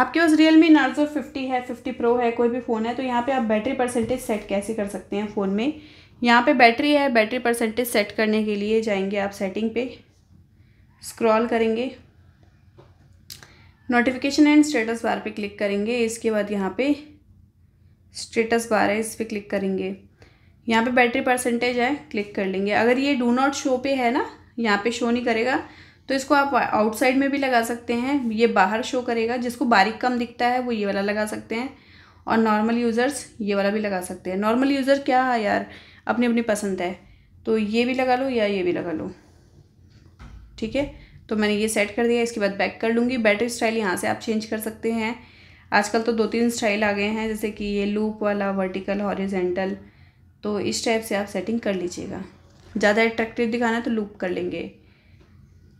आपके पास Realme Narzo fifty है फिफ्टी प्रो है कोई भी फ़ोन है तो यहाँ पे आप बैटरी परसेंटेज सेट कैसे कर सकते हैं फ़ोन में यहाँ पे बैटरी है बैटरी परसेंटेज सेट करने के लिए जाएंगे आप सेटिंग पे स्क्रॉल करेंगे नोटिफिकेशन एंड स्टेटस बार पे क्लिक करेंगे इसके बाद यहाँ पे स्टेटस बार है इस पर क्लिक करेंगे यहाँ पर बैटरी परसेंटेज है क्लिक कर लेंगे अगर ये डू नॉट शो पे है ना यहाँ पे शो नहीं करेगा तो इसको आप आउटसाइड में भी लगा सकते हैं ये बाहर शो करेगा जिसको बारीक कम दिखता है वो ये वाला लगा सकते हैं और नॉर्मल यूज़र्स ये वाला भी लगा सकते हैं नॉर्मल यूज़र क्या है यार अपनी अपनी पसंद है तो ये भी लगा लो या ये भी लगा लो ठीक है तो मैंने ये सेट कर दिया इसके बाद बैक कर लूँगी बैटरी स्टाइल यहाँ से आप चेंज कर सकते हैं आजकल तो दो तीन स्टाइल आ गए हैं जैसे कि ये लूप वाला वर्टिकल हॉरिजेंटल तो इस टाइप से आप सेटिंग कर लीजिएगा ज़्यादा अट्रैक्टिव दिखाना है तो लूप कर लेंगे